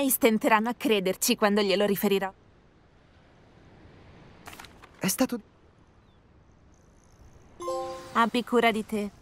Ace tenteranno a crederci quando glielo riferirò. È stato... Abbi cura di te.